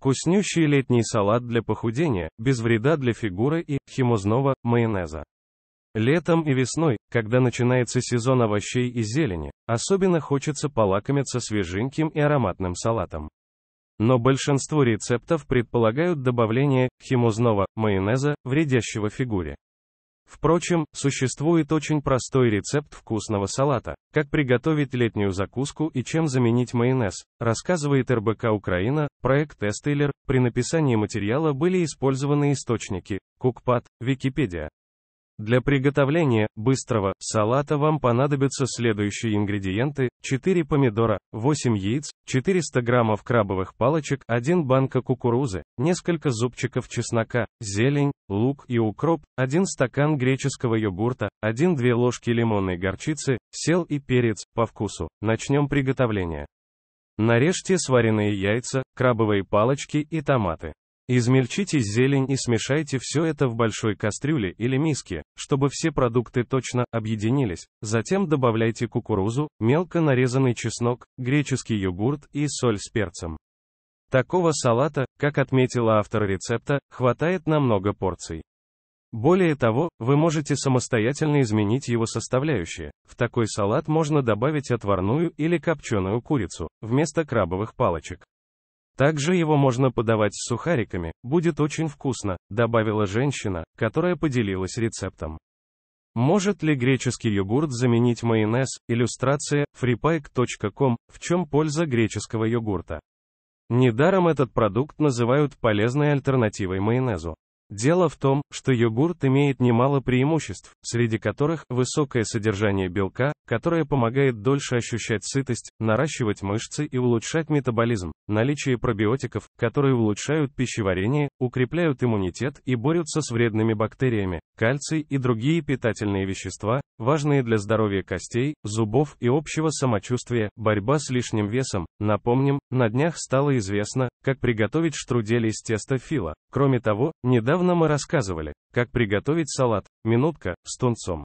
Вкуснющий летний салат для похудения, без вреда для фигуры и химозного майонеза. Летом и весной, когда начинается сезон овощей и зелени, особенно хочется полакомиться свеженьким и ароматным салатом. Но большинство рецептов предполагают добавление химозного майонеза, вредящего фигуре. Впрочем, существует очень простой рецепт вкусного салата. Как приготовить летнюю закуску и чем заменить майонез, рассказывает РБК Украина, проект Тестейлер, при написании материала были использованы источники, Кукпад, Википедия. Для приготовления быстрого салата вам понадобятся следующие ингредиенты, 4 помидора, 8 яиц, 400 граммов крабовых палочек, 1 банка кукурузы, несколько зубчиков чеснока, зелень, лук и укроп, 1 стакан греческого йогурта, 1-2 ложки лимонной горчицы, сел и перец, по вкусу. Начнем приготовление. Нарежьте сваренные яйца, крабовые палочки и томаты. Измельчите зелень и смешайте все это в большой кастрюле или миске, чтобы все продукты точно объединились. Затем добавляйте кукурузу, мелко нарезанный чеснок, греческий йогурт и соль с перцем. Такого салата, как отметила автор рецепта, хватает на много порций. Более того, вы можете самостоятельно изменить его составляющие. В такой салат можно добавить отварную или копченую курицу, вместо крабовых палочек. Также его можно подавать с сухариками, будет очень вкусно, добавила женщина, которая поделилась рецептом. Может ли греческий йогурт заменить майонез? Иллюстрация, freepike.com, в чем польза греческого йогурта? Недаром этот продукт называют полезной альтернативой майонезу. Дело в том, что йогурт имеет немало преимуществ, среди которых высокое содержание белка, которое помогает дольше ощущать сытость, наращивать мышцы и улучшать метаболизм, наличие пробиотиков, которые улучшают пищеварение, укрепляют иммунитет и борются с вредными бактериями, кальций и другие питательные вещества, важные для здоровья костей, зубов и общего самочувствия, борьба с лишним весом. Напомним, на днях стало известно, как приготовить штрудели из теста фила. Кроме того, недавно Недавно мы рассказывали, как приготовить салат, минутка, с тунцом.